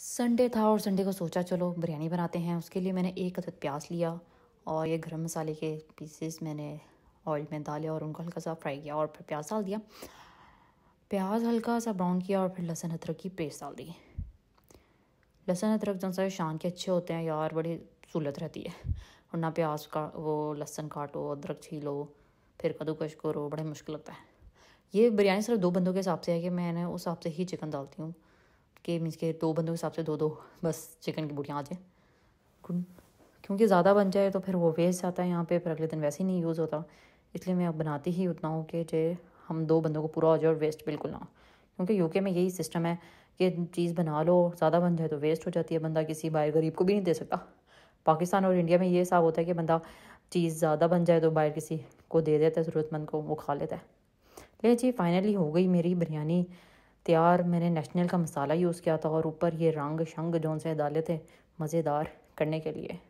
Sunday था और Sunday को सोचा चलो बिरयानी बनाते हैं उसके लिए मैंने एक अदद प्याज लिया और ये गरम मसाले के पीसेस मैंने ऑयल में डाले और उनको हल्का सा फ्राई किया और फिर प्याज डाल दिया प्याज हल्का सा ब्राउन किया और फिर लहसुन अदरक की पेस्ट डाल दी लहसुन अदरक जो सा शान के अच्छे होते हैं यार बड़ी सहूलत रहती है और ना प्याज का वो लहसुन काटो अदरक छीलो फिर कद्दूकश करो बड़े मुश्किल लगता है ये बिरयानी सिर्फ दो बंदों के हिसाब से है कि मैंने उस हिसाब से ही चिकन डालती हूँ के मीन्स के दो बंदों के हिसाब से दो दो बस चिकन की बूटियाँ आ जाए क्योंकि ज़्यादा बन जाए तो फिर वो वेस्ट जाता है यहाँ पे फिर अगले दिन वैसे ही नहीं यूज़ होता इसलिए मैं अब बनाती ही उतना हूँ कि जे हम दो बंदों को पूरा हो जाए और वेस्ट बिल्कुल ना क्योंकि यूके में यही सिस्टम है कि चीज़ बना लो ज़्यादा बन जाए तो वेस्ट हो जाती है बंदा किसी बाहर गरीब को भी नहीं दे सकता पाकिस्तान और इंडिया में ये हिसाब होता है कि बंदा चीज़ ज़्यादा बन जाए तो बाहर किसी को दे देता है ज़रूरतमंद को वो खा लेता है ले जी फाइनली हो गई मेरी बिरयानी अख्तियार मैंने नेशनल का मसाला यूज़ किया था और ऊपर ये रंग शंग जो से डाले थे मज़ेदार करने के लिए